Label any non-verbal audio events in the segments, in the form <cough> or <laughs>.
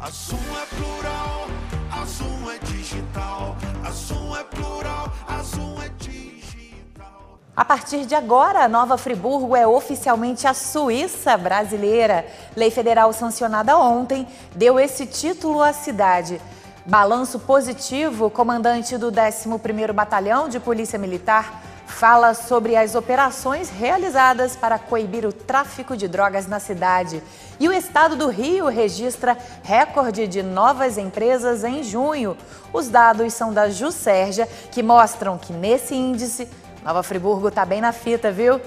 A é plural, é digital, é plural, é digital. A partir de agora, Nova Friburgo é oficialmente a Suíça brasileira. Lei federal sancionada ontem deu esse título à cidade. Balanço positivo, comandante do 11º Batalhão de Polícia Militar fala sobre as operações realizadas para coibir o tráfico de drogas na cidade. E o estado do Rio registra recorde de novas empresas em junho. Os dados são da Jusérgia, que mostram que nesse índice, Nova Friburgo está bem na fita, viu?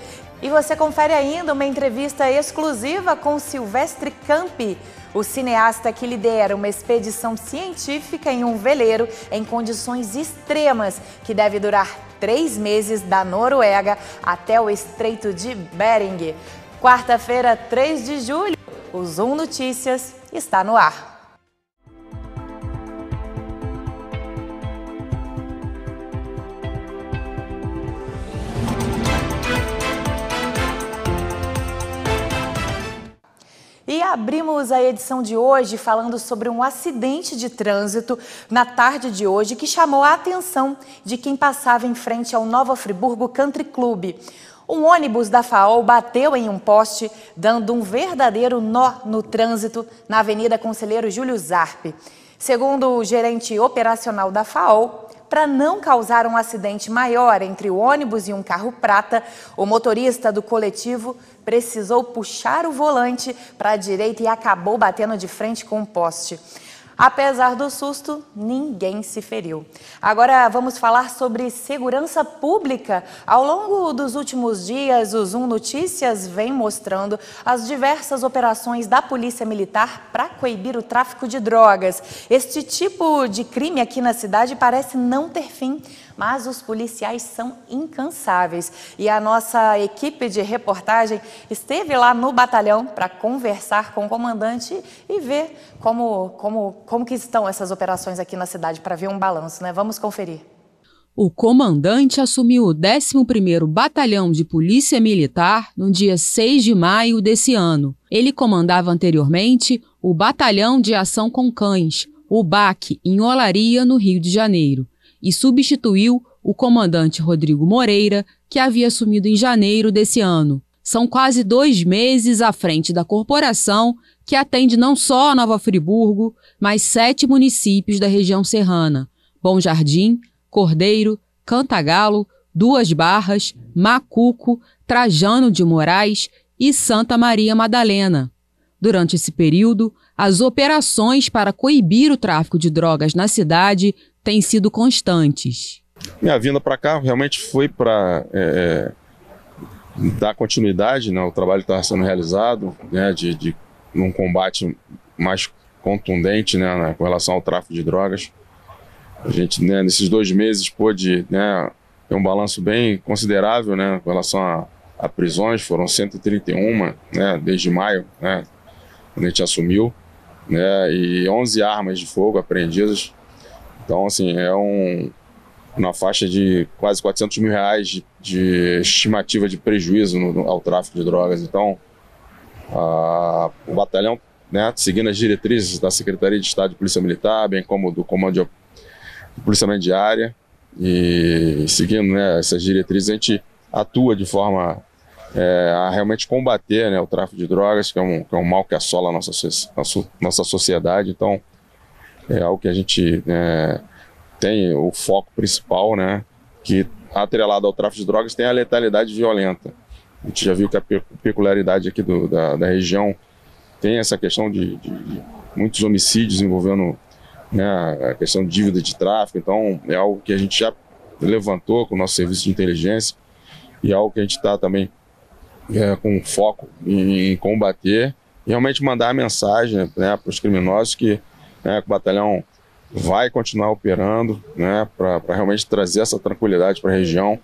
E você confere ainda uma entrevista exclusiva com Silvestre Campi, o cineasta que lidera uma expedição científica em um veleiro em condições extremas, que deve durar três meses da Noruega até o Estreito de Bering. Quarta-feira, 3 de julho, o Zoom Notícias está no ar. E abrimos a edição de hoje falando sobre um acidente de trânsito na tarde de hoje que chamou a atenção de quem passava em frente ao Nova Friburgo Country Club. Um ônibus da FAOL bateu em um poste, dando um verdadeiro nó no trânsito na Avenida Conselheiro Júlio Zarpe. Segundo o gerente operacional da FAOL, para não causar um acidente maior entre o ônibus e um carro prata, o motorista do coletivo precisou puxar o volante para a direita e acabou batendo de frente com o poste. Apesar do susto, ninguém se feriu. Agora vamos falar sobre segurança pública. Ao longo dos últimos dias, o Zoom Notícias vem mostrando as diversas operações da Polícia Militar para coibir o tráfico de drogas. Este tipo de crime aqui na cidade parece não ter fim mas os policiais são incansáveis. E a nossa equipe de reportagem esteve lá no batalhão para conversar com o comandante e ver como, como, como que estão essas operações aqui na cidade, para ver um balanço, né? Vamos conferir. O comandante assumiu o 11º Batalhão de Polícia Militar no dia 6 de maio desse ano. Ele comandava anteriormente o Batalhão de Ação com Cães, o BAC, em Olaria, no Rio de Janeiro e substituiu o comandante Rodrigo Moreira, que havia assumido em janeiro desse ano. São quase dois meses à frente da corporação, que atende não só a Nova Friburgo, mas sete municípios da região serrana: Bom Jardim, Cordeiro, Cantagalo, Duas Barras, Macuco, Trajano de Moraes e Santa Maria Madalena. Durante esse período, as operações para coibir o tráfico de drogas na cidade têm sido constantes? Minha vinda para cá realmente foi para é, é, dar continuidade né, ao trabalho que estava sendo realizado, né, de, de num combate mais contundente né, né, com relação ao tráfico de drogas. A gente, né, nesses dois meses, pôde né, ter um balanço bem considerável né, com relação a, a prisões, foram 131 né, desde maio, né, quando a gente assumiu, né, e 11 armas de fogo apreendidas, então, assim, é um, uma faixa de quase 400 mil reais de, de estimativa de prejuízo no, no, ao tráfico de drogas. Então, a, o batalhão, né, seguindo as diretrizes da Secretaria de Estado de Polícia Militar, bem como do Comando de Policiamento de Área, e seguindo né, essas diretrizes, a gente atua de forma é, a realmente combater né, o tráfico de drogas, que é, um, que é um mal que assola a nossa, nossa, nossa sociedade. Então, é algo que a gente é, tem o foco principal, né? Que atrelado ao tráfico de drogas tem a letalidade violenta. A gente já viu que a peculiaridade aqui do, da, da, região tem essa questão de, de, de muitos homicídios envolvendo né, a questão de dívida de tráfico. Então, é algo que a gente já levantou com o nosso serviço de inteligência e é algo que a gente está também é, com foco em, em combater e realmente mandar a mensagem né, para os criminosos que né, que o batalhão vai continuar operando né, para realmente trazer essa tranquilidade para a região,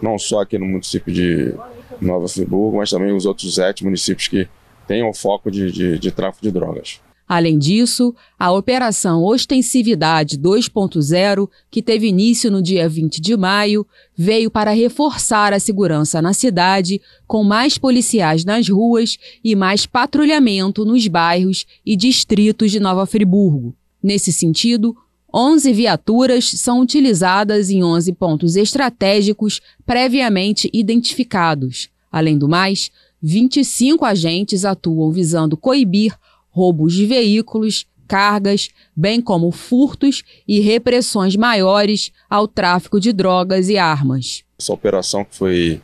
não só aqui no município de Nova Friburgo, mas também os outros sete municípios que têm o foco de, de, de tráfico de drogas. Além disso, a Operação Ostensividade 2.0, que teve início no dia 20 de maio, veio para reforçar a segurança na cidade, com mais policiais nas ruas e mais patrulhamento nos bairros e distritos de Nova Friburgo. Nesse sentido, 11 viaturas são utilizadas em 11 pontos estratégicos previamente identificados. Além do mais, 25 agentes atuam visando coibir roubos de veículos, cargas, bem como furtos e repressões maiores ao tráfico de drogas e armas. Essa operação que foi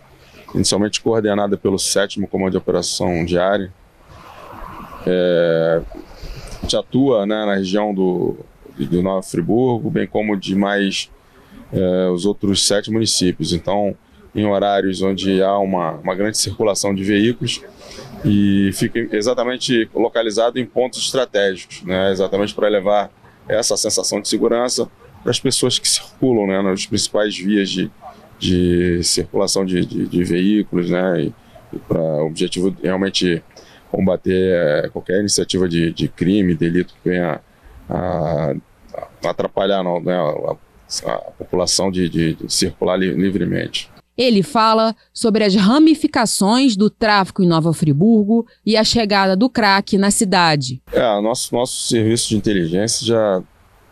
inicialmente coordenada pelo 7 Comando de Operação Diária, é, que atua né, na região do, do Nova Friburgo, bem como de mais é, os outros sete municípios. Então, em horários onde há uma, uma grande circulação de veículos, e fica exatamente localizado em pontos estratégicos, né? exatamente para levar essa sensação de segurança para as pessoas que circulam né? nas principais vias de, de circulação de, de, de veículos, né? e, e para o objetivo realmente combater eh, qualquer iniciativa de, de crime, delito que venha a, a atrapalhar não, né? a, a, população de, de, de circular li, livremente. Ele fala sobre as ramificações do tráfico em Nova Friburgo e a chegada do crack na cidade. É, nosso, nosso serviço de inteligência já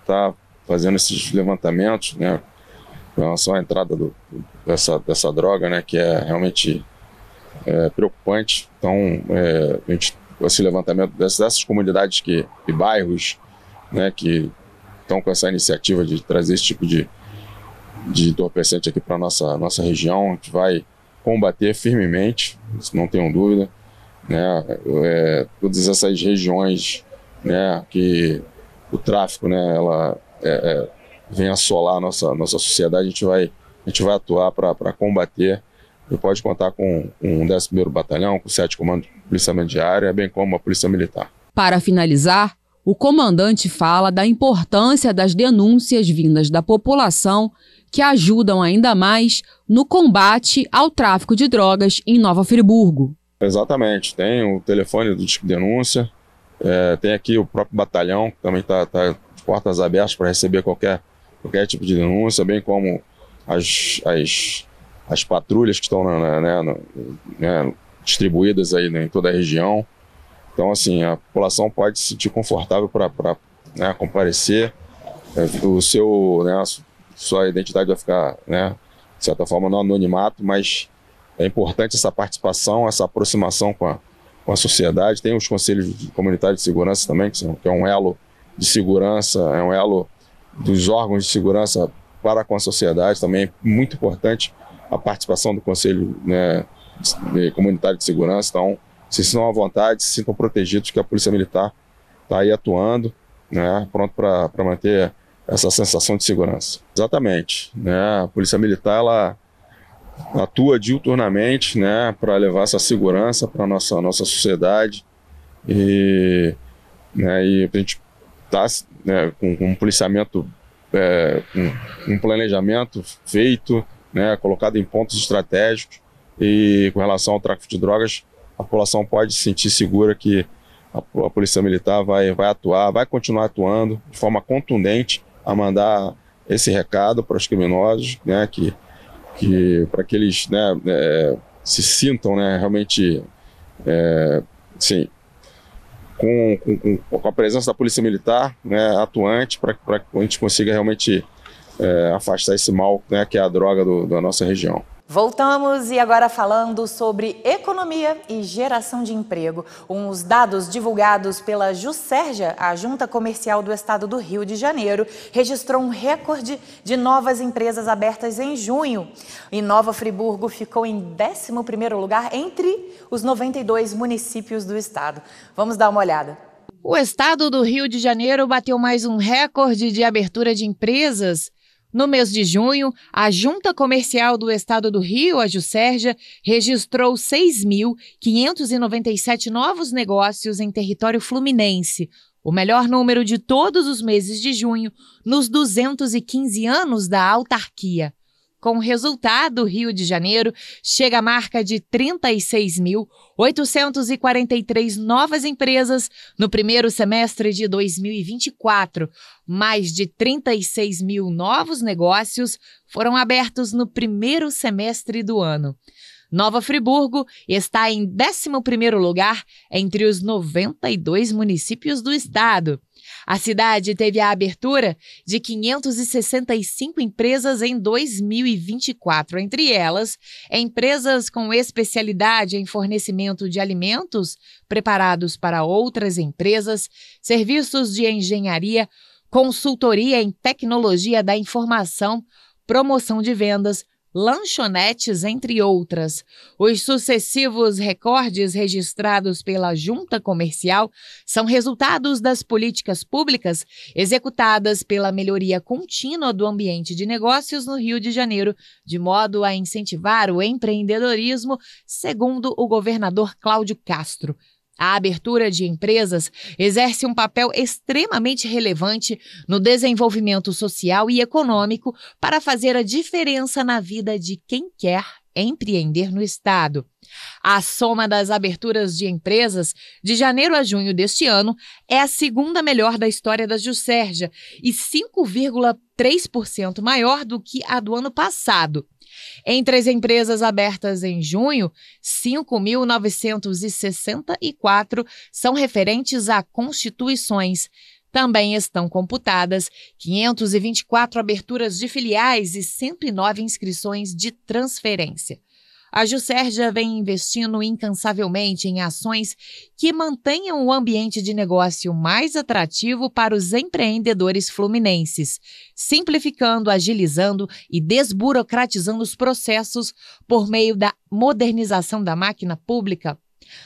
está fazendo esses levantamentos, né? Em relação à entrada do, dessa, dessa droga, né? Que é realmente é, preocupante. Então, é, a gente, esse levantamento dessas, dessas comunidades que, e bairros né, que estão com essa iniciativa de trazer esse tipo de de entorpecente aqui para nossa nossa região. A gente vai combater firmemente, não tenham dúvida. Né? É, todas essas regiões né, que o tráfico né, ela, é, é, vem assolar a nossa, nossa sociedade, a gente vai, a gente vai atuar para combater. E pode contar com, com o 11 Batalhão, com o 7 Comando de Policiamento de Área, bem como a Polícia Militar. Para finalizar, o comandante fala da importância das denúncias vindas da população que ajudam ainda mais no combate ao tráfico de drogas em Nova Friburgo. Exatamente, tem o telefone do Disque Denúncia, é, tem aqui o próprio batalhão, que também está tá de portas abertas para receber qualquer, qualquer tipo de denúncia, bem como as, as, as patrulhas que estão na, na, na, né, né, distribuídas aí né, em toda a região. Então, assim, a população pode se sentir confortável para né, comparecer, é, o seu, né, sua identidade vai ficar, né, de certa forma, no anonimato, mas é importante essa participação, essa aproximação com a, com a sociedade. Tem os conselhos comunitários de segurança também, que, são, que é um elo de segurança, é um elo dos órgãos de segurança para com a sociedade também. É muito importante a participação do conselho né, comunitário de segurança. Então, se sintam à vontade, se sintam protegidos, que a Polícia Militar está aí atuando, né, pronto para manter essa sensação de segurança. Exatamente. Né? A Polícia Militar ela atua diuturnamente né, para levar essa segurança para a nossa, nossa sociedade. E, né, e a gente está né, com, com, um policiamento, é, com um planejamento feito, né, colocado em pontos estratégicos. E com relação ao tráfico de drogas, a população pode se sentir segura que a, a Polícia Militar vai, vai atuar, vai continuar atuando de forma contundente a mandar esse recado para os criminosos, né, que, que para que eles né, é, se sintam né, realmente é, com, com, com, a presença da Polícia Militar né, atuante para que a gente consiga realmente é, afastar esse mal né, que é a droga do, da nossa região. Voltamos e agora falando sobre economia e geração de emprego. Uns dados divulgados pela Juscerja, a Junta Comercial do Estado do Rio de Janeiro, registrou um recorde de novas empresas abertas em junho. E Nova Friburgo ficou em 11º lugar entre os 92 municípios do estado. Vamos dar uma olhada. O estado do Rio de Janeiro bateu mais um recorde de abertura de empresas no mês de junho, a Junta Comercial do Estado do Rio, a Jusérgia, registrou 6.597 novos negócios em território fluminense, o melhor número de todos os meses de junho nos 215 anos da autarquia. Com o resultado, Rio de Janeiro chega à marca de 36.843 novas empresas no primeiro semestre de 2024. Mais de 36 mil novos negócios foram abertos no primeiro semestre do ano. Nova Friburgo está em 11º lugar entre os 92 municípios do estado. A cidade teve a abertura de 565 empresas em 2024, entre elas empresas com especialidade em fornecimento de alimentos preparados para outras empresas, serviços de engenharia, consultoria em tecnologia da informação, promoção de vendas, lanchonetes, entre outras. Os sucessivos recordes registrados pela junta comercial são resultados das políticas públicas executadas pela melhoria contínua do ambiente de negócios no Rio de Janeiro, de modo a incentivar o empreendedorismo, segundo o governador Cláudio Castro. A abertura de empresas exerce um papel extremamente relevante no desenvolvimento social e econômico para fazer a diferença na vida de quem quer empreender no Estado. A soma das aberturas de empresas de janeiro a junho deste ano é a segunda melhor da história da Juscerja e 5,3% maior do que a do ano passado. Entre as empresas abertas em junho, 5.964 são referentes a constituições. Também estão computadas 524 aberturas de filiais e 109 inscrições de transferência. A Jusérgia vem investindo incansavelmente em ações que mantenham o ambiente de negócio mais atrativo para os empreendedores fluminenses, simplificando, agilizando e desburocratizando os processos por meio da modernização da máquina pública.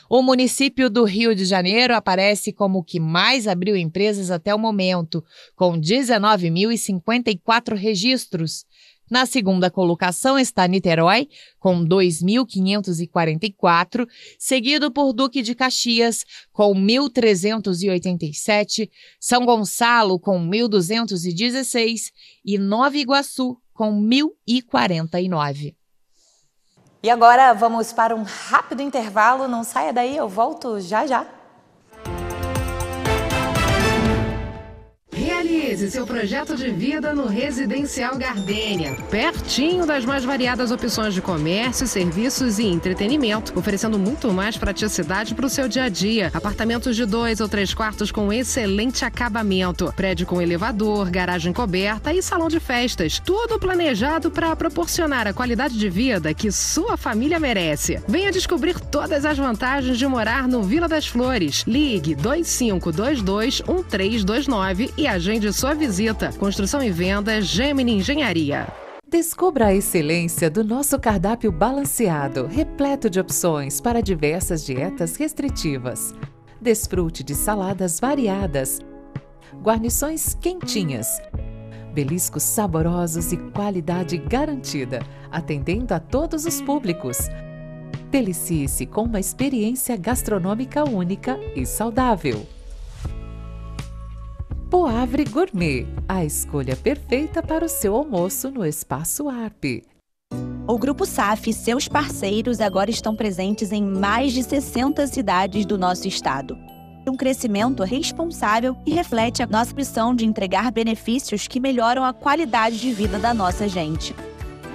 O município do Rio de Janeiro aparece como o que mais abriu empresas até o momento, com 19.054 registros. Na segunda colocação está Niterói, com 2.544, seguido por Duque de Caxias, com 1.387, São Gonçalo, com 1.216 e Nova Iguaçu, com 1.049. E agora vamos para um rápido intervalo. Não saia daí, eu volto já já. Realize seu projeto de vida no Residencial Gardênia, pertinho das mais variadas opções de comércio, serviços e entretenimento, oferecendo muito mais praticidade para o seu dia a dia. Apartamentos de dois ou três quartos com excelente acabamento, prédio com elevador, garagem coberta e salão de festas. Tudo planejado para proporcionar a qualidade de vida que sua família merece. Venha descobrir todas as vantagens de morar no Vila das Flores. Ligue 2522 1329 e agende de sua visita. Construção e venda Gemini Engenharia. Descubra a excelência do nosso cardápio balanceado, repleto de opções para diversas dietas restritivas. Desfrute de saladas variadas, guarnições quentinhas, beliscos saborosos e qualidade garantida, atendendo a todos os públicos. Delicie-se com uma experiência gastronômica única e saudável. Poavre Gourmet, a escolha perfeita para o seu almoço no Espaço ARP. O Grupo SAF e seus parceiros agora estão presentes em mais de 60 cidades do nosso estado. Um crescimento responsável e reflete a nossa missão de entregar benefícios que melhoram a qualidade de vida da nossa gente.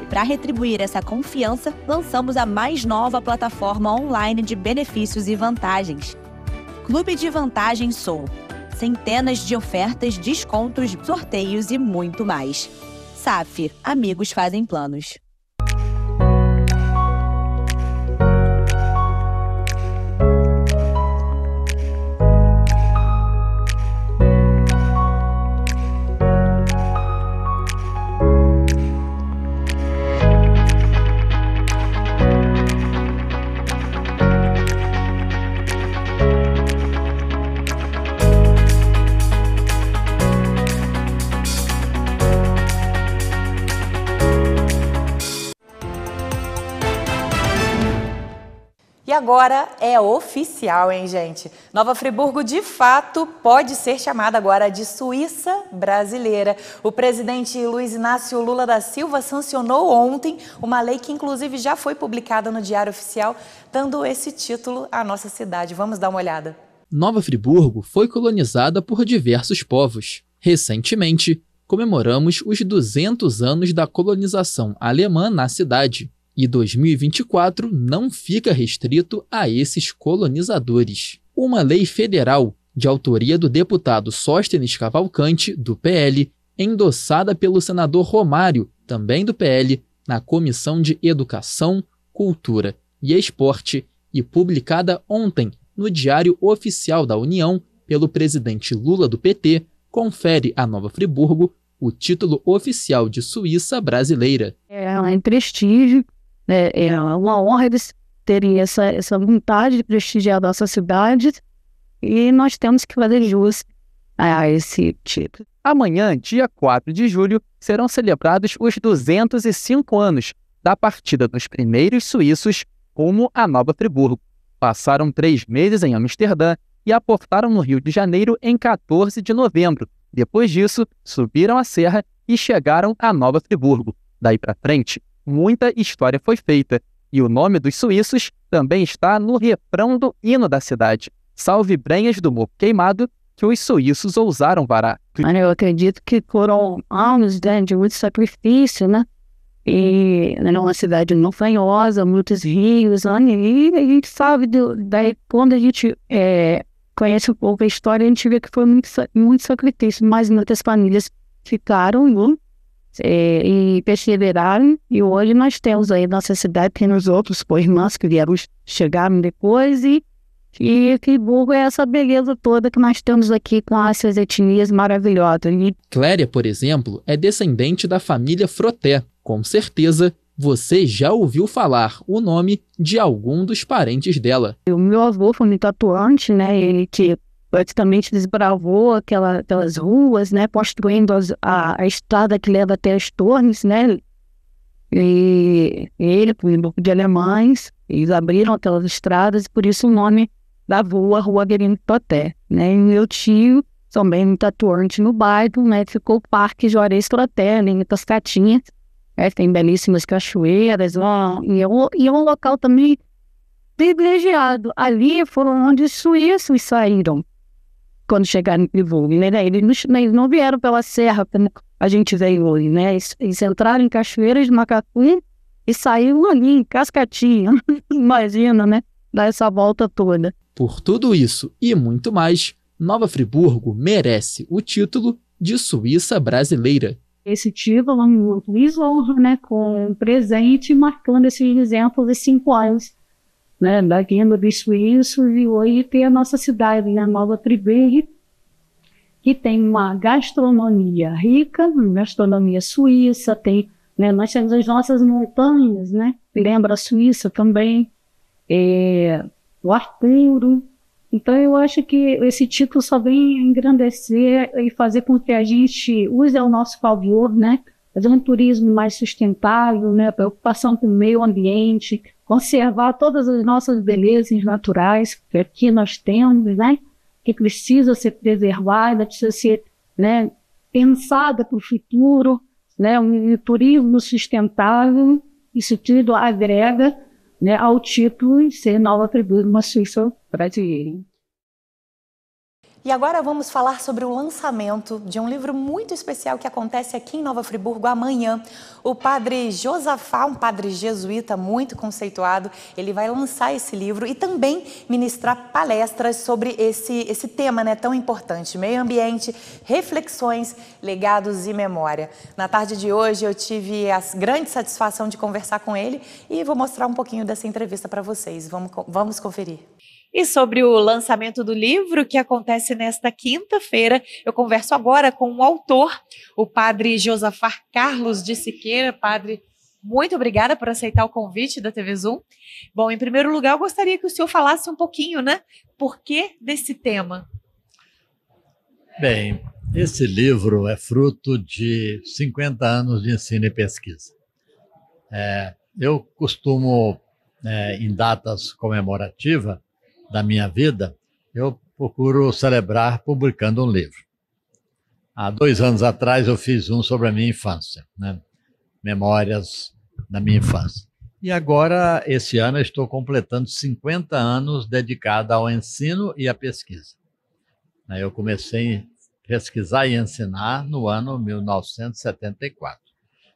E para retribuir essa confiança, lançamos a mais nova plataforma online de benefícios e vantagens. Clube de Vantagens Sou centenas de ofertas, descontos, sorteios e muito mais. SAF, amigos fazem planos. agora é oficial, hein, gente? Nova Friburgo, de fato, pode ser chamada agora de Suíça brasileira. O presidente Luiz Inácio Lula da Silva sancionou ontem uma lei que, inclusive, já foi publicada no Diário Oficial, dando esse título à nossa cidade. Vamos dar uma olhada. Nova Friburgo foi colonizada por diversos povos. Recentemente, comemoramos os 200 anos da colonização alemã na cidade. E 2024 não fica restrito a esses colonizadores. Uma lei federal, de autoria do deputado Sóstenes Cavalcante, do PL, endossada pelo senador Romário, também do PL, na Comissão de Educação, Cultura e Esporte e publicada ontem no Diário Oficial da União pelo presidente Lula do PT, confere a Nova Friburgo o título oficial de Suíça brasileira. É um prestígio né? É, é uma honra eles terem essa, essa vontade de prestigiar a nossa cidade e nós temos que fazer jus a esse título. Amanhã, dia 4 de julho, serão celebrados os 205 anos da partida dos primeiros suíços como a Nova Friburgo. Passaram três meses em Amsterdã e aportaram no Rio de Janeiro em 14 de novembro. Depois disso, subiram a serra e chegaram a Nova Friburgo. Daí para frente, muita história foi feita, e o nome dos suíços também está no refrão do hino da cidade. Salve Brenhas do Morro Queimado, que os suíços ousaram varar. Mano, eu acredito que foram anos né, de muito sacrifício, né? E era né, uma cidade não fanhosa, muitos rios, né? e a gente sabe, do, daí quando a gente é, conhece um pouco a história, a gente vê que foi muito, muito sacrifício, mas muitas famílias ficaram né, é, e perseveraram. E hoje nós temos aí nossa cidade, temos outros irmãs que vieram, chegaram depois e, e que é essa beleza toda que nós temos aqui com essas etnias maravilhosas. E... Cléria, por exemplo, é descendente da família Froté. Com certeza, você já ouviu falar o nome de algum dos parentes dela. O meu avô foi um tatuante, né? Ele que praticamente desbravou aquela, aquelas ruas, né, construindo as, a, a, estrada que leva até as torres, né, e ele, com um grupo de alemães, eles abriram aquelas estradas, e por isso o nome da rua, Rua Guerino Toté, né, e meu tio, também muito atuante no bairro, né, ficou o Parque Juarez Toté, em Cascatinhas, é, né? tem belíssimas cachoeiras, ó, e, é um, e é um local também privilegiado. Ali foram onde os suíços saíram, quando chegaram em Vulgne, né? Eles não vieram pela serra, a gente veio hoje, né? Eles entraram em Cachoeiras de Macapum e saíram ali em Cascatinha. <laughs> Imagina, né? Dar essa volta toda. Por tudo isso e muito mais, Nova Friburgo merece o título de Suíça Brasileira. Esse título é um né? Com um presente marcando esses exemplos cinco anos né, da guinda do e hoje tem a nossa cidade, a Nova Tribê, que tem uma gastronomia rica, gastronomia suíça, tem, né, nós temos as nossas montanhas, né, lembra a Suíça também, é, o Arturo. Então eu acho que esse título só vem engrandecer e fazer com que a gente use ao nosso favor, né, fazer um turismo mais sustentável, né, preocupação com o meio ambiente, conservar todas as nossas belezas naturais que aqui nós temos, né? Que precisa ser preservada, precisa ser, né? Pensada para o futuro, né? Um turismo sustentável, isso tudo agrega, né? Ao título de ser nova tribuna uma Suíça brasileira. E agora vamos falar sobre o lançamento de um livro muito especial que acontece aqui em Nova Friburgo amanhã. O padre Josafá, um padre jesuíta muito conceituado, ele vai lançar esse livro e também ministrar palestras sobre esse, esse tema né, tão importante: meio ambiente, reflexões, legados e memória. Na tarde de hoje eu tive a grande satisfação de conversar com ele e vou mostrar um pouquinho dessa entrevista para vocês. Vamos, vamos conferir. E sobre o lançamento do livro, que acontece nesta quinta-feira, eu converso agora com o autor, o padre Josafar Carlos de Siqueira. Padre, muito obrigada por aceitar o convite da TV Zoom. Bom, em primeiro lugar, eu gostaria que o senhor falasse um pouquinho, né? Por que desse tema? Bem, esse livro é fruto de 50 anos de ensino e pesquisa. É, eu costumo, é, em datas comemorativas, da minha vida, eu procuro celebrar publicando um livro. Há dois anos atrás eu fiz um sobre a minha infância, né? Memórias da minha infância. E agora, esse ano, eu estou completando 50 anos dedicado ao ensino e à pesquisa. Eu comecei a pesquisar e ensinar no ano 1974.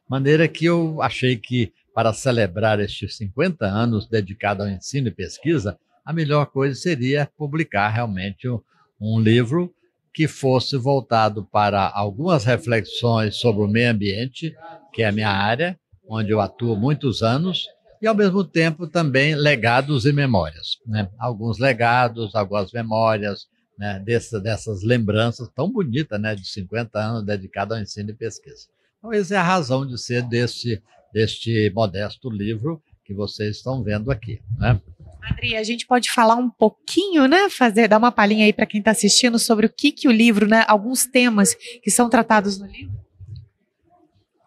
Maneira que eu achei que, para celebrar estes 50 anos dedicado ao ensino e pesquisa, a melhor coisa seria publicar realmente um, um livro que fosse voltado para algumas reflexões sobre o meio ambiente, que é a minha área, onde eu atuo muitos anos, e ao mesmo tempo também legados e memórias. Né? Alguns legados, algumas memórias né? Dessa, dessas lembranças tão bonitas né? de 50 anos dedicado ao ensino e pesquisa. Então, essa é a razão de ser deste, deste modesto livro que vocês estão vendo aqui. Né? Adri, a gente pode falar um pouquinho, né? Fazer, dar uma palhinha aí para quem está assistindo sobre o que, que o livro, né? Alguns temas que são tratados no livro.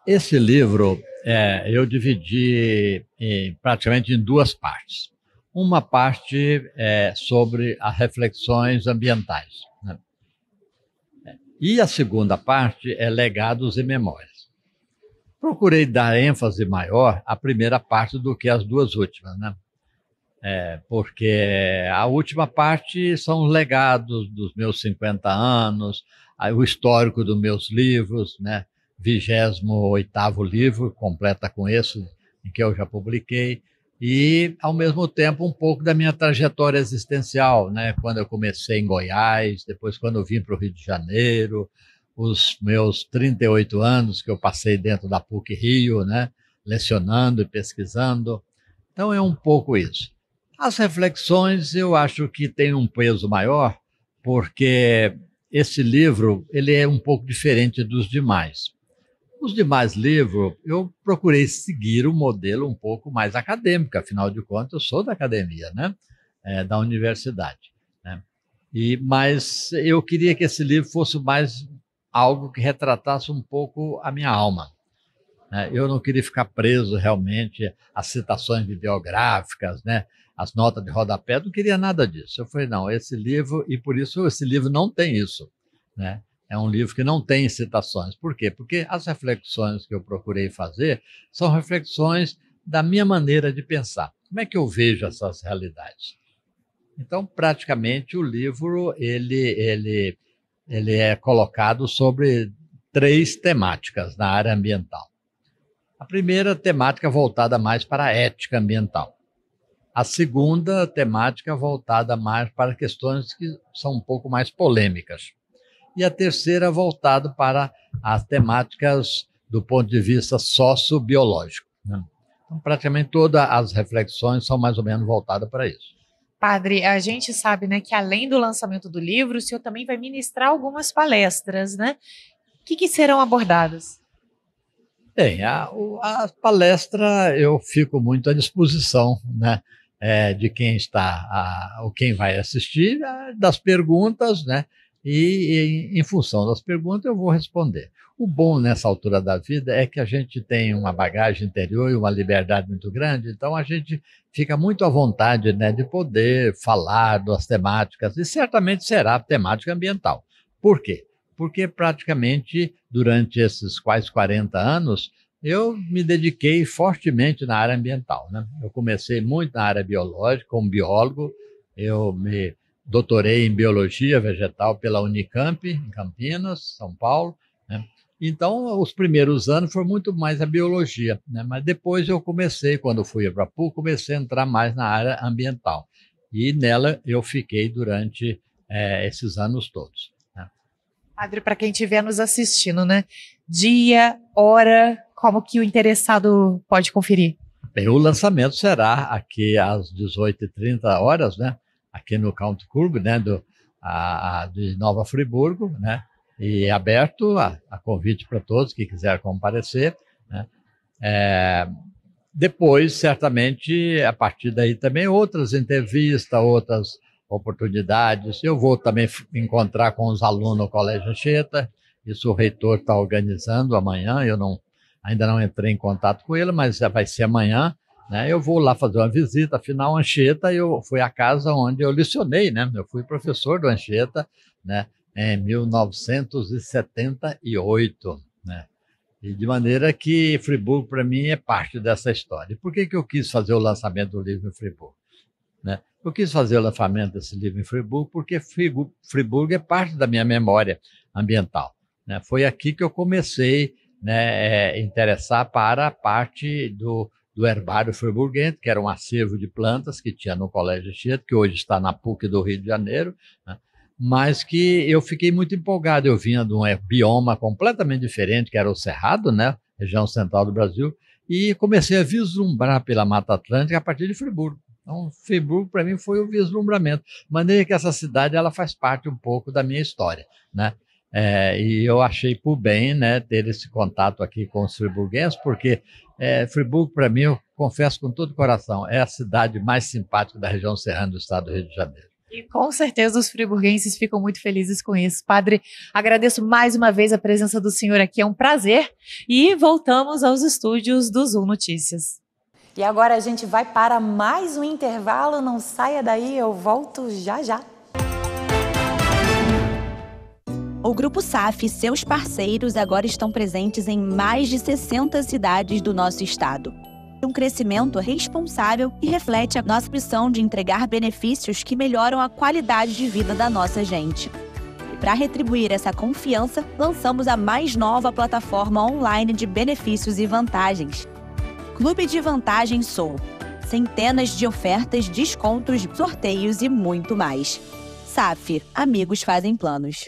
Esse livro é, eu dividi em, praticamente em duas partes. Uma parte é, sobre as reflexões ambientais. Né? E a segunda parte é legados e memórias. Procurei dar ênfase maior à primeira parte do que às duas últimas, né? É, porque a última parte são os legados dos meus 50 anos, o histórico dos meus livros, né? 28 livro, completa com esse, em que eu já publiquei, e, ao mesmo tempo, um pouco da minha trajetória existencial, né? Quando eu comecei em Goiás, depois quando eu vim para o Rio de Janeiro, os meus 38 anos que eu passei dentro da PUC Rio, né? Lecionando e pesquisando. Então, é um pouco isso. As reflexões eu acho que têm um peso maior, porque esse livro ele é um pouco diferente dos demais. Os demais livros, eu procurei seguir um modelo um pouco mais acadêmico, afinal de contas, eu sou da academia, né? É, da universidade. Né? E, mas eu queria que esse livro fosse mais algo que retratasse um pouco a minha alma. Né? Eu não queria ficar preso realmente a citações bibliográficas, né? as notas de rodapé, não queria nada disso. Eu falei, não, esse livro, e por isso esse livro não tem isso. Né? É um livro que não tem citações. Por quê? Porque as reflexões que eu procurei fazer são reflexões da minha maneira de pensar. Como é que eu vejo essas realidades? Então, praticamente, o livro ele, ele, ele é colocado sobre três temáticas na área ambiental. A primeira temática voltada mais para a ética ambiental. A segunda temática voltada mais para questões que são um pouco mais polêmicas. E a terceira voltada para as temáticas do ponto de vista sociobiológico. Né? Então, praticamente todas as reflexões são mais ou menos voltadas para isso. Padre, a gente sabe né, que além do lançamento do livro, o senhor também vai ministrar algumas palestras, né? O que, que serão abordadas? Bem, a, a palestra eu fico muito à disposição, né? é, de quem está, a, ou quem vai assistir, a, é, das perguntas, né? E, e, em função das perguntas eu vou responder. O bom nessa altura da vida é que a gente tem uma bagagem interior e uma liberdade muito grande, então a gente fica muito à vontade né, de poder falar das temáticas, e certamente será temática ambiental. Por quê? Porque praticamente durante esses quase 40 anos eu me dediquei fortemente na área ambiental. Né? Eu comecei muito na área biológica, como biólogo. Eu me doutorei em biologia vegetal pela Unicamp, em Campinas, São Paulo. Né? Então, os primeiros anos foram muito mais a biologia, né? mas depois eu comecei, quando fui para a PUC, comecei a entrar mais na área ambiental. E nela eu fiquei durante é, esses anos todos. Né? Padre, para quem estiver nos assistindo, né? Dia, hora, como que o interessado pode conferir? Bem, o lançamento será aqui às 18h30 horas, né? Aqui no Count Club, né? Do, a, a, de Nova Friburgo, né? E é aberto a, a convite para todos que quiserem comparecer, né? É, depois, certamente, a partir daí também outras entrevistas, outras oportunidades. Eu vou também encontrar com os alunos no Colégio Anchieta, isso o reitor está organizando amanhã, eu não Ainda não entrei em contato com ele, mas já vai ser amanhã. Né? Eu vou lá fazer uma visita. Afinal, Anchieta, eu fui à casa onde eu licionei, né? Eu fui professor do Anchieta, né? Em 1978, né? E de maneira que Friburgo, para mim, é parte dessa história. E por que, que eu quis fazer o lançamento do livro em Friburgo? Né? Eu quis fazer o lançamento desse livro em Friburgo porque Friburgo é parte da minha memória ambiental. Né? Foi aqui que eu comecei né, é, interessar para a parte do, do herbário friburguense, que era um acervo de plantas que tinha no Colégio Chieto, que hoje está na PUC do Rio de Janeiro, né, mas que eu fiquei muito empolgado. Eu vinha de um bioma completamente diferente, que era o Cerrado, né, região central do Brasil, e comecei a vislumbrar pela Mata Atlântica a partir de Friburgo. Então, Friburgo para mim foi o um vislumbramento, maneira que essa cidade ela faz parte um pouco da minha história, né? É, e eu achei por bem né, ter esse contato aqui com os friburguenses, porque é, Friburgo, para mim, eu confesso com todo o coração, é a cidade mais simpática da região serrana do estado do Rio de Janeiro. E com certeza os friburguenses ficam muito felizes com isso. Padre, agradeço mais uma vez a presença do senhor aqui, é um prazer. E voltamos aos estúdios do Zoom Notícias. E agora a gente vai para mais um intervalo, não saia daí, eu volto já já. O Grupo SAF e seus parceiros agora estão presentes em mais de 60 cidades do nosso estado. Um crescimento responsável e reflete a nossa missão de entregar benefícios que melhoram a qualidade de vida da nossa gente. E para retribuir essa confiança, lançamos a mais nova plataforma online de benefícios e vantagens. Clube de Vantagens Sou. Centenas de ofertas, descontos, sorteios e muito mais. SAF, amigos fazem planos.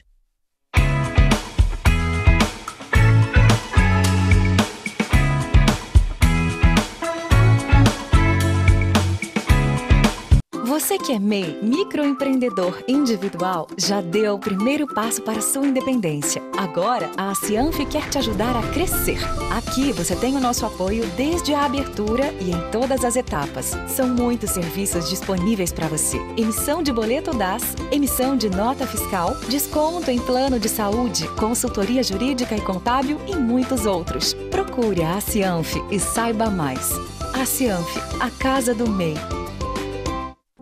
Você que é MEI, microempreendedor individual, já deu o primeiro passo para sua independência. Agora, a Cianf quer te ajudar a crescer. Aqui você tem o nosso apoio desde a abertura e em todas as etapas. São muitos serviços disponíveis para você: emissão de boleto DAS, emissão de nota fiscal, desconto em plano de saúde, consultoria jurídica e contábil e muitos outros. Procure a Cianf e saiba mais. A Cianf, a casa do MEI.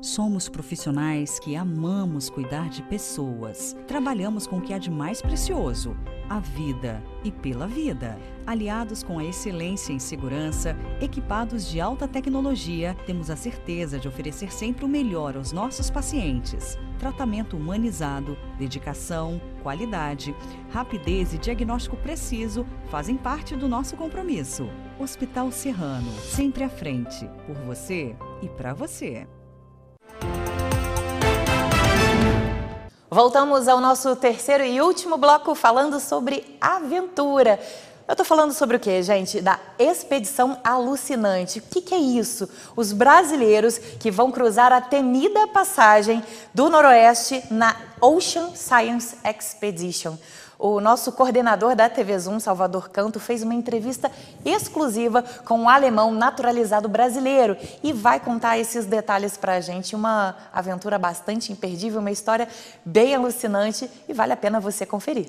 Somos profissionais que amamos cuidar de pessoas. Trabalhamos com o que há de mais precioso, a vida e pela vida. Aliados com a excelência em segurança, equipados de alta tecnologia, temos a certeza de oferecer sempre o melhor aos nossos pacientes. Tratamento humanizado, dedicação, qualidade, rapidez e diagnóstico preciso fazem parte do nosso compromisso. Hospital Serrano, sempre à frente, por você e para você. Voltamos ao nosso terceiro e último bloco falando sobre aventura. Eu estou falando sobre o que, gente? Da expedição alucinante. O que, que, é isso? Os brasileiros que vão cruzar a temida passagem do Noroeste na Ocean Science Expedition. O nosso coordenador da TV Zoom, Salvador Canto, fez uma entrevista exclusiva com um alemão naturalizado brasileiro e vai contar esses detalhes para a gente. Uma aventura bastante imperdível, uma história bem alucinante e vale a pena você conferir.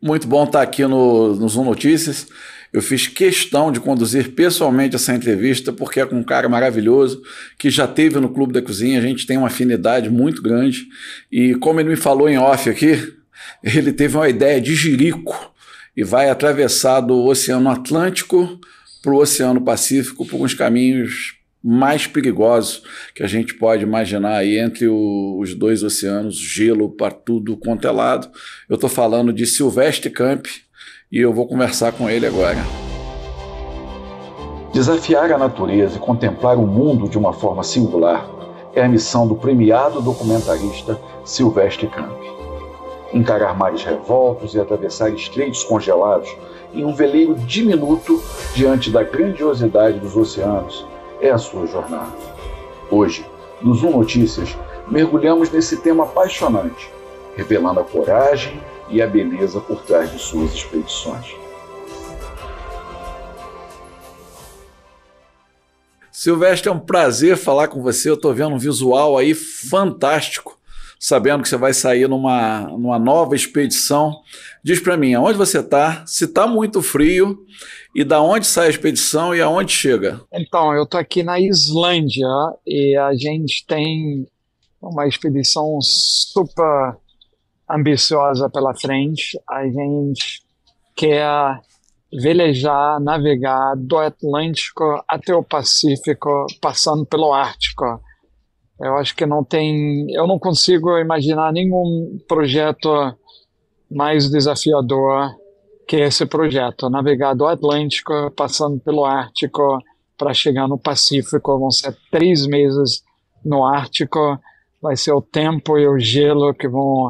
Muito bom estar tá aqui no, no Zoom Notícias. Eu fiz questão de conduzir pessoalmente essa entrevista porque é com um cara maravilhoso que já teve no Clube da Cozinha. A gente tem uma afinidade muito grande e como ele me falou em off aqui, ele teve uma ideia de jirico e vai atravessar do Oceano Atlântico para o Oceano Pacífico por uns caminhos mais perigosos que a gente pode imaginar aí entre o, os dois oceanos, gelo para tudo quanto é lado. Eu estou falando de Silvestre Camp e eu vou conversar com ele agora. Desafiar a natureza e contemplar o mundo de uma forma singular é a missão do premiado documentarista Silvestre Camp encarar mares revoltos e atravessar estreitos congelados em um veleiro diminuto diante da grandiosidade dos oceanos é a sua jornada. Hoje, no Zoom Notícias, mergulhamos nesse tema apaixonante, revelando a coragem e a beleza por trás de suas expedições. Silvestre, é um prazer falar com você. Eu estou vendo um visual aí fantástico sabendo que você vai sair numa, numa nova expedição. Diz para mim, aonde você está? Se está muito frio e da onde sai a expedição e aonde chega? Então, eu estou aqui na Islândia e a gente tem uma expedição super ambiciosa pela frente. A gente quer velejar, navegar do Atlântico até o Pacífico, passando pelo Ártico. Eu acho que não tem, eu não consigo imaginar nenhum projeto mais desafiador que esse projeto, navegar do Atlântico, passando pelo Ártico, para chegar no Pacífico. Vão ser três meses no Ártico. Vai ser o tempo e o gelo que vão,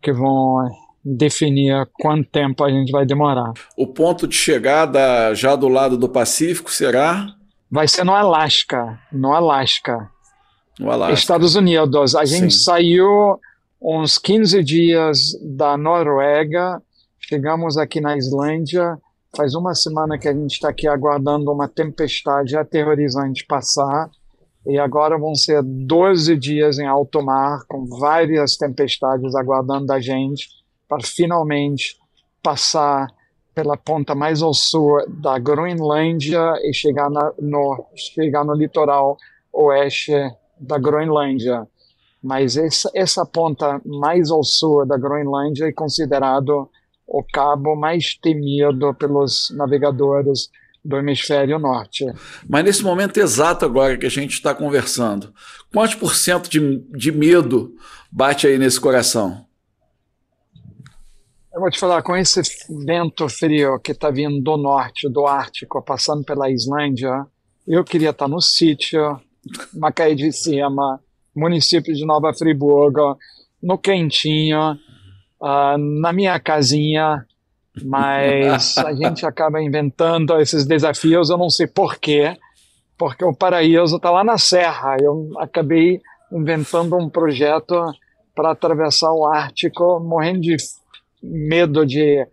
que vão definir quanto tempo a gente vai demorar. O ponto de chegada já do lado do Pacífico será? Vai ser no Alasca, no Alasca. Estados Unidos. A gente Sim. saiu uns 15 dias da Noruega, chegamos aqui na Islândia. Faz uma semana que a gente está aqui aguardando uma tempestade aterrorizante passar. E agora vão ser 12 dias em alto mar, com várias tempestades aguardando a gente, para finalmente passar pela ponta mais ao sul da Groenlândia e chegar, na, no, chegar no litoral oeste da Groenlândia, mas essa, essa ponta mais ao sul é da Groenlândia é considerado o cabo mais temido pelos navegadores do hemisfério norte. Mas nesse momento exato agora que a gente está conversando, quantos por cento de, de medo bate aí nesse coração? Eu vou te falar, com esse vento frio que está vindo do norte, do Ártico, passando pela Islândia, eu queria estar no sítio, Macaé de Cima, município de Nova Friburgo, no quentinho, eh, uh, na minha casinha, mas <laughs> a gente acaba inventando esses desafios, eu não sei porquê, porque o paraíso está lá na serra. Eu acabei inventando um projeto para atravessar o Ártico, morrendo de medo de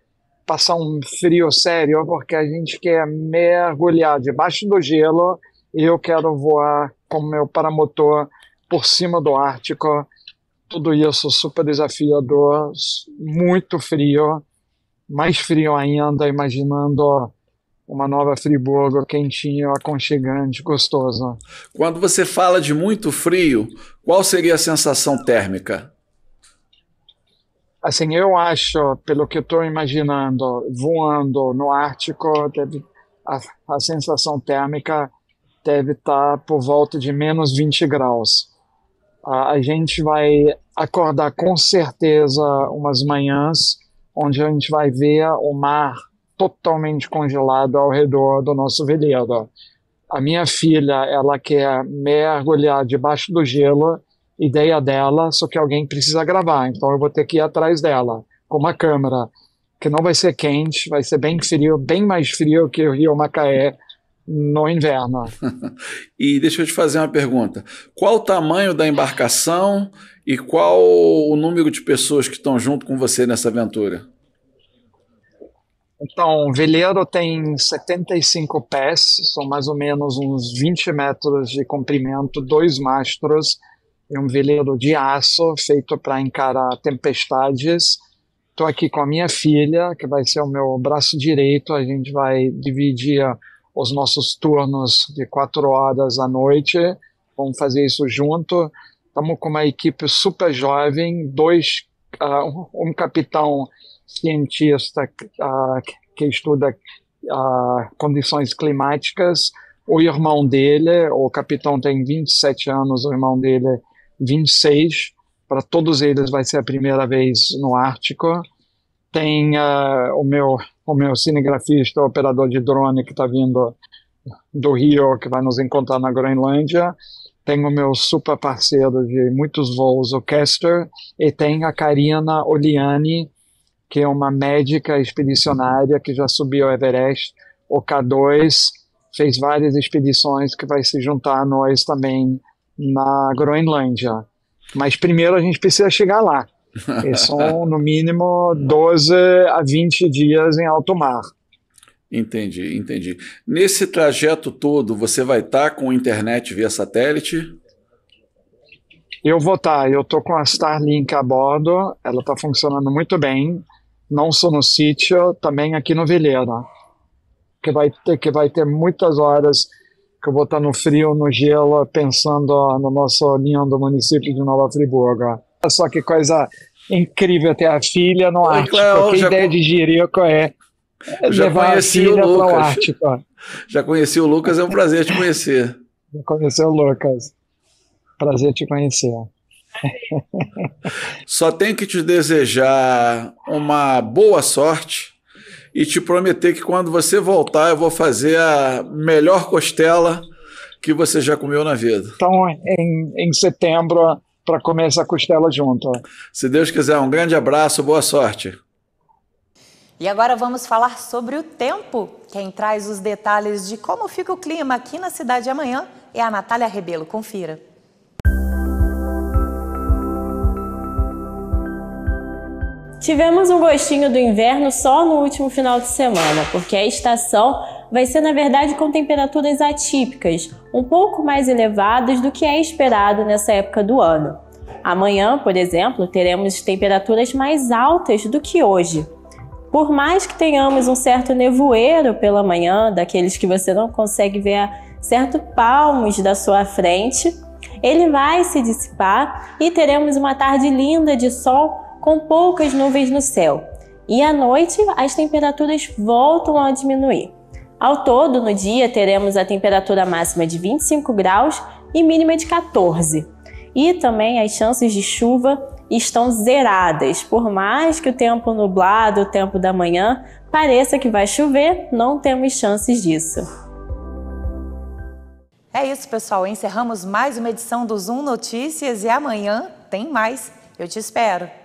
passar um frio sério, porque a gente quer mergulhar debaixo do gelo e eu quero voar como meu paramotor por cima do Ártico, tudo isso super desafiador, muito frio, mais frio ainda, imaginando uma nova Friburgo quentinha aconchegante, gostosa Quando você fala de muito frio, qual seria a sensação térmica? Assim, eu acho, pelo que estou imaginando, voando no Ártico, a, a sensação térmica deve estar tá por volta de menos 20 graus. A, a gente vai acordar com certeza umas manhãs onde a gente vai ver o mar totalmente congelado ao redor do nosso veleiro. A minha filha, ela quer mergulhar debaixo do gelo, ideia dela, só que alguém precisa gravar, então eu vou ter que ir atrás dela com uma câmera, que não vai ser quente, vai ser bem frio, bem mais frio que o Rio Macaé, no inverno. <laughs> e deixa eu te fazer uma pergunta: qual o tamanho da embarcação e qual o número de pessoas que estão junto com você nessa aventura? Então, o veleiro tem 75 pés, são mais ou menos uns 20 metros de comprimento, dois mastros, e um veleiro de aço feito para encarar tempestades. Estou aqui com a minha filha, que vai ser o meu braço direito, a gente vai dividir os nossos turnos de quatro horas à noite, vamos fazer isso junto. Estamos com uma equipe super jovem, dois, uh, um capitão cientista uh, que estuda uh, condições climáticas, o irmão dele, o capitão tem 27 anos, o irmão dele 26, para todos eles vai ser a primeira vez no Ártico. Tem o meu o meu cinegrafista, o operador de drone que está vindo do Rio, que vai nos encontrar na Groenlândia. Tem o meu super parceiro de muitos voos, o Kester, e tem a Karina Oliani, que é uma médica expedicionária que já subiu o Everest, o K2, fez várias expedições que vai se juntar a nós também na Groenlândia. Mas primeiro a gente precisa chegar lá. <laughs> E são, no mínimo, 12 a 20 dias em alto mar. Entendi, entendi. Nesse trajeto todo, você vai estar tá com internet via satélite? Eu vou estar. Tá, eu estou com a Starlink a bordo. Ela está funcionando muito bem. Não só no sítio, também aqui no Vileira. Que vai ter, que vai ter muitas horas que eu vou estar tá no frio, no gelo, pensando no nosso do município de Nova Friburgo. Só que coisa é incrível ter a filha no Oi, Ártico. Cléo, que ideia con... de Jerico é levar a filha para o Ártico. Já conheci o Lucas, é um prazer te conhecer. Já conheceu o Lucas. Prazer te conhecer. <laughs> Só tenho que te desejar uma boa sorte e te prometer que quando você voltar eu vou fazer a melhor costela que você já comeu na vida. Então, em, em setembro para comer essa costela junto. Se Deus quiser, um grande abraço, boa sorte. E agora vamos falar sobre o tempo. Quem traz os detalhes de como fica o clima aqui na cidade amanhã é a Natália Rebelo. Confira. Tivemos um gostinho do inverno só no último final de semana, porque a estação vai ser na verdade com temperaturas atípicas, um pouco mais elevadas do que é esperado nessa época do ano. Amanhã, por exemplo, teremos temperaturas mais altas do que hoje. Por mais que tenhamos um certo nevoeiro pela manhã, daqueles que você não consegue ver a certo palmos da sua frente, ele vai se dissipar e teremos uma tarde linda de sol com poucas nuvens no céu. E à noite, as temperaturas voltam a diminuir. Ao todo, no dia, teremos a temperatura máxima de 25 graus e mínima de 14. E também as chances de chuva estão zeradas. Por mais que o tempo nublado, o tempo da manhã, pareça que vai chover, não temos chances disso. É isso, pessoal. Encerramos mais uma edição do Zoom Notícias e amanhã tem mais. Eu te espero.